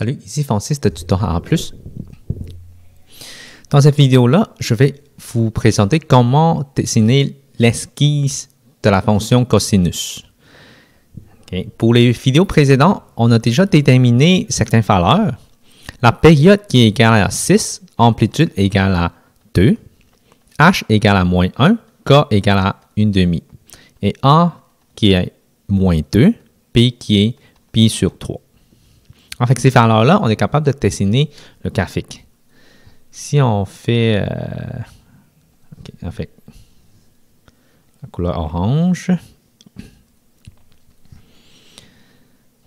Salut, ici Francis de Tutorat en plus. Dans cette vidéo-là, je vais vous présenter comment dessiner l'esquisse de la fonction cosinus. Pour les vidéos précédentes, on a déjà déterminé certaines valeurs. La période qui est égale à 6, amplitude égale à 2, h égale à moins 1, k égale à 1 demi, et a qui est moins 2, p qui est pi sur 3 fait, ces valeurs-là, on est capable de dessiner le graphique. Si on fait, euh, avec la couleur orange,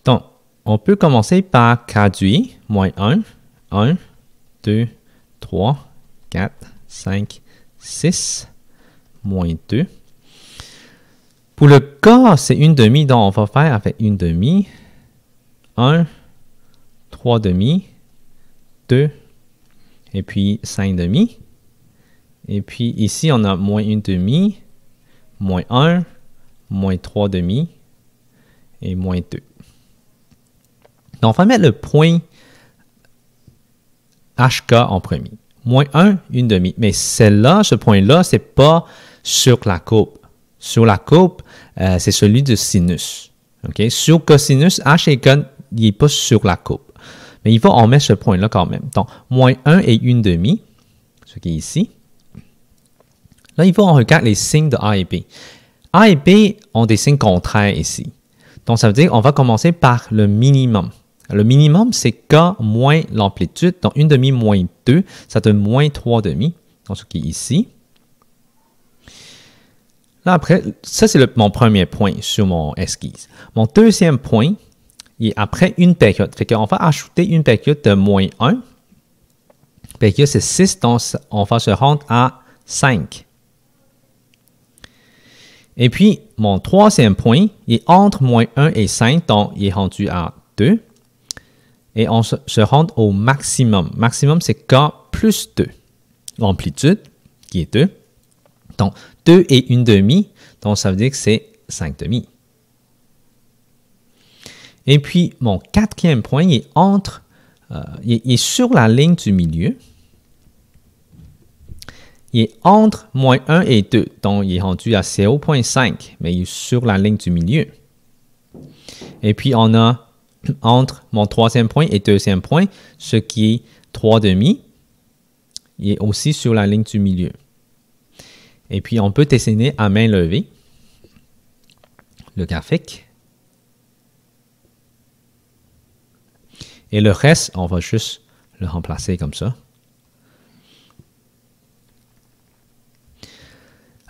donc on peut commencer par graduer, moins 1, 1, 2, 3, 4, 5, 6, moins 2. Pour le corps, c'est une demi, donc on va faire avec une demi. 1, 3 demi, 2, et puis 5 demi. Et puis ici, on a moins 1 demi, moins 1, moins 3 demi, et moins 2. Donc, on va mettre le point HK en premier. Moins 1, 1 demi. Mais celle-là, ce point-là, ce n'est pas sur la courbe. Sur la courbe, euh, c'est celui du sinus. Sur cosinus, H est il n'est pas sur la courbe. Mais il faut en mettre ce point-là quand même. Donc, moins 1 et 1 demi, ce qui est ici. Là, il faut en regarder les signes de A et B. A et B ont des signes contraires ici. Donc, ça veut dire qu'on va commencer par le minimum. Le minimum, c'est K moins l'amplitude. Donc, 1 demi moins 2, ça donne moins 3 demi. Donc, ce qui est ici. Là, après, ça, c'est mon premier point sur mon esquisse. Mon deuxième point, et après une période. Fait qu'on va ajouter une période de moins 1. Période, c'est 6, donc on va se rendre à 5. Et puis, mon troisième point il est entre moins 1 et 5, donc il est rendu à 2. Et on se, rend au maximum. Maximum, c'est K plus 2. L'amplitude, qui est 2. Donc, 2 et 1 demi, donc ça veut dire que c'est 5 demi. Et puis, mon quatrième point, est entre, euh, sur la ligne du milieu. Il est entre moins 1 et 2, donc il est rendu à 0.5, mais il est sur la ligne du milieu. Et puis, on a entre mon troisième point et deuxième point, ce qui est 3 demi, il est aussi sur la ligne du milieu. Et puis, on peut dessiner à main levée le graphique. Et le reste, on va juste le remplacer comme ça.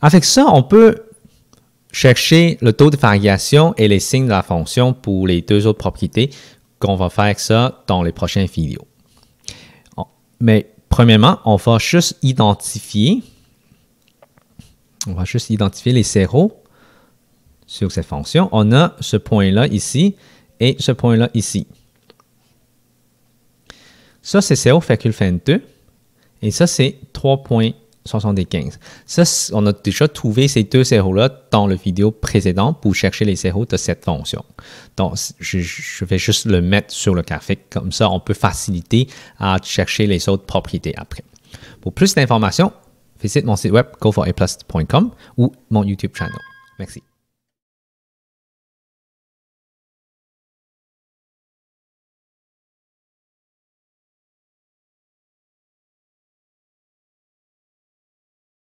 Avec ça, on peut chercher le taux de variation et les signes de la fonction pour les deux autres propriétés qu'on va faire avec ça dans les prochaines vidéos. Mais premièrement, on va juste identifier on va juste identifier les zéros sur cette fonction. On a ce point-là ici et ce point-là ici. Ça, c'est Fend2. et ça, c'est 3,75. Ça, on a déjà trouvé ces deux zéros-là dans la vidéo précédente pour chercher les zéros de cette fonction. Donc, je, vais juste le mettre sur le graphique. Comme ça, on peut faciliter à chercher les autres propriétés après. Pour plus d'informations, visite mon site web goforaplus.com ou mon YouTube channel. Merci.